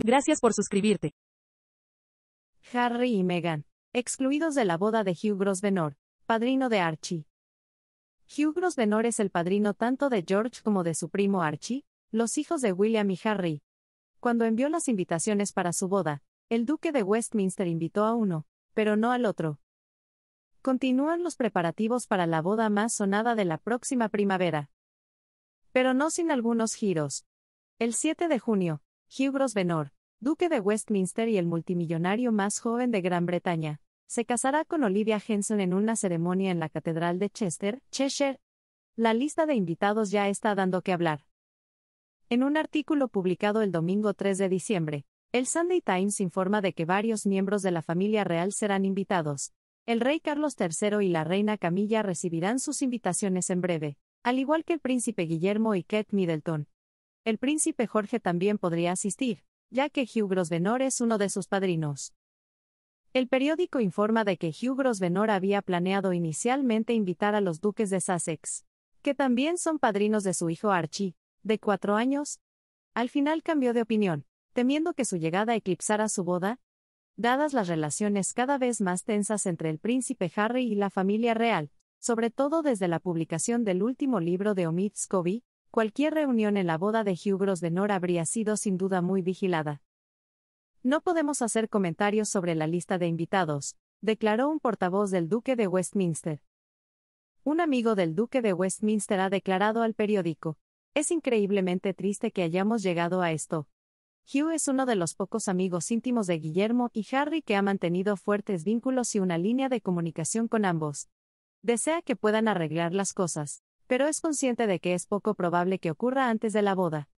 Gracias por suscribirte. Harry y Meghan, excluidos de la boda de Hugh Grosvenor, padrino de Archie. Hugh Grosvenor es el padrino tanto de George como de su primo Archie, los hijos de William y Harry. Cuando envió las invitaciones para su boda, el duque de Westminster invitó a uno, pero no al otro. Continúan los preparativos para la boda más sonada de la próxima primavera. Pero no sin algunos giros. El 7 de junio, Hugh Grosvenor, duque de Westminster y el multimillonario más joven de Gran Bretaña, se casará con Olivia Henson en una ceremonia en la Catedral de Chester, Cheshire. La lista de invitados ya está dando que hablar. En un artículo publicado el domingo 3 de diciembre, el Sunday Times informa de que varios miembros de la familia real serán invitados. El rey Carlos III y la reina Camilla recibirán sus invitaciones en breve, al igual que el príncipe Guillermo y Kate Middleton, el príncipe Jorge también podría asistir, ya que Hugh Grosvenor es uno de sus padrinos. El periódico informa de que Hugh Grosvenor había planeado inicialmente invitar a los duques de Sussex, que también son padrinos de su hijo Archie, de cuatro años. Al final cambió de opinión, temiendo que su llegada eclipsara su boda, dadas las relaciones cada vez más tensas entre el príncipe Harry y la familia real, sobre todo desde la publicación del último libro de Omid Scobie, cualquier reunión en la boda de Hugh Gros de Nor habría sido sin duda muy vigilada. No podemos hacer comentarios sobre la lista de invitados, declaró un portavoz del Duque de Westminster. Un amigo del Duque de Westminster ha declarado al periódico, es increíblemente triste que hayamos llegado a esto. Hugh es uno de los pocos amigos íntimos de Guillermo y Harry que ha mantenido fuertes vínculos y una línea de comunicación con ambos. Desea que puedan arreglar las cosas pero es consciente de que es poco probable que ocurra antes de la boda.